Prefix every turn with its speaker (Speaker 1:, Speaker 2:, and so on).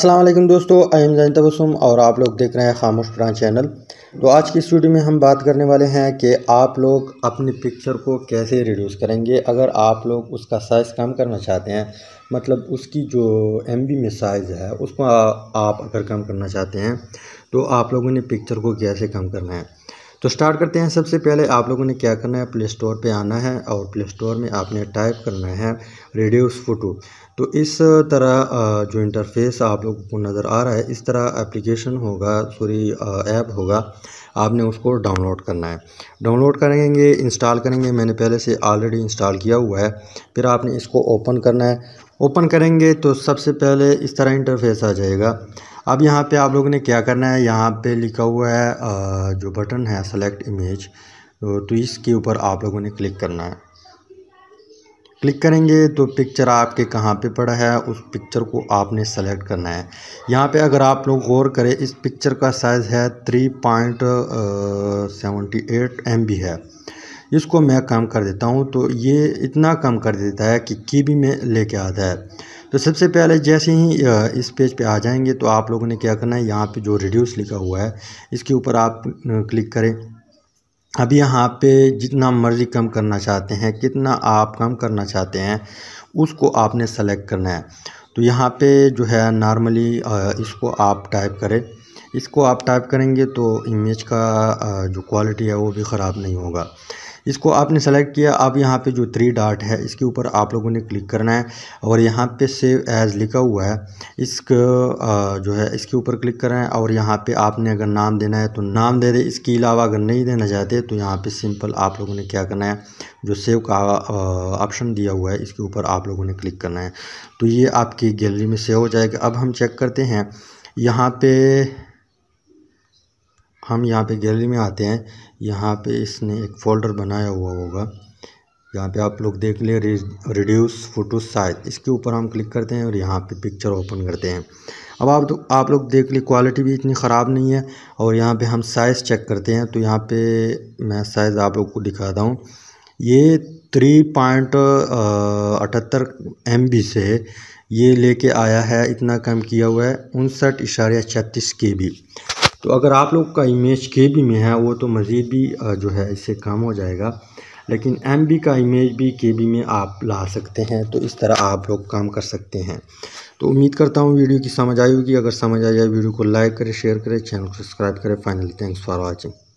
Speaker 1: असलम दोस्तों I am Jain तबसुम और आप लोग देख रहे हैं खामोश पुरान चैनल तो आज की स्टूडियो में हम बात करने वाले हैं कि आप लोग अपनी पिक्चर को कैसे रिड्यूस करेंगे अगर आप लोग उसका साइज़ कम करना चाहते हैं मतलब उसकी जो एम में साइज़ है उसको आप अगर कम करना चाहते हैं तो आप लोगों ने पिक्चर को कैसे कम करना है तो स्टार्ट करते हैं सबसे पहले आप लोगों ने क्या करना है प्ले स्टोर पर आना है और प्ले स्टोर में आपने टाइप करना है रेडियोस फ़ोटो तो इस तरह जो इंटरफेस आप लोगों को नज़र आ रहा है इस तरह एप्लीकेशन होगा सॉरी ऐप होगा आपने उसको डाउनलोड करना है डाउनलोड करेंगे इंस्टॉल करेंगे मैंने पहले से ऑलरेडी इंस्टॉल किया हुआ है फिर आपने इसको ओपन करना है ओपन करेंगे तो सबसे पहले इस तरह इंटरफेस आ जाएगा अब यहाँ पे आप लोगों ने क्या करना है यहाँ पे लिखा हुआ है जो बटन है सेलेक्ट इमेज तो इसके ऊपर आप लोगों ने क्लिक करना है क्लिक करेंगे तो पिक्चर आपके कहाँ पे पड़ा है उस पिक्चर को आपने सेलेक्ट करना है यहाँ पे अगर आप लोग गौर करें इस पिक्चर का साइज़ है three point seventy eight M है इसको मैं कम कर देता हूँ तो ये इतना कम कर देता है कि की भी में लेके आता है तो सबसे पहले जैसे ही इस पेज पे आ जाएंगे तो आप लोगों ने क्या करना है यहाँ पे जो रिड्यूस लिखा हुआ है इसके ऊपर आप क्लिक करें अब यहाँ पे जितना मर्ज़ी कम करना चाहते हैं कितना आप कम करना चाहते हैं उसको आपने सेलेक्ट करना है तो यहाँ पे जो है नॉर्मली इसको आप टाइप करें इसको आप टाइप करेंगे तो इमेज का जो क्वालिटी है वो भी ख़राब नहीं होगा इसको आपने सेलेक्ट किया अब यहाँ पे जो थ्री डार्ट है इसके ऊपर आप लोगों ने क्लिक करना है और यहाँ पे सेव एज़ लिखा हुआ है इसको जो है इसके ऊपर क्लिक करना है और यहाँ पे आपने अगर नाम देना है तो नाम दे दे इसके अलावा अगर नहीं देना चाहते तो यहाँ पे सिंपल आप लोगों ने क्या करना है जो सेव का ऑप्शन दिया हुआ है इसके ऊपर आप लोगों ने क्लिक करना है तो ये आपकी गैलरी में सेव हो जाएगा अब हम चेक करते हैं यहाँ पे हम यहाँ पे गैलरी में आते हैं यहाँ पे इसने एक फोल्डर बनाया हुआ होगा यहाँ पे आप लोग देख लें रिड्यूस फोटो साइज इसके ऊपर हम क्लिक करते हैं और यहाँ पे पिक्चर ओपन करते हैं अब आप तो आप लोग देख ली क्वालिटी भी इतनी ख़राब नहीं है और यहाँ पे हम साइज़ चेक करते हैं तो यहाँ पे मैं साइज़ आप लोग को दिखाता हूँ ये थ्री पॉइंट अठहत्तर एम से ये लेके आया है इतना कम किया हुआ है उनसठ इशारे छत्तीस के बी तो अगर आप लोग का इमेज के बी में है वो तो मज़ीद भी जो है इससे कम हो जाएगा लेकिन एम बी का इमेज भी के बी में आप ला सकते हैं तो इस तरह आप लोग काम कर सकते हैं तो उम्मीद करता हूँ वीडियो की समझ आई होगी अगर समझ आ जाए वीडियो को लाइक करें शेयर करें चैनल को सब्सक्राइब करें फाइनली थैंक्स फॉर वॉचिंग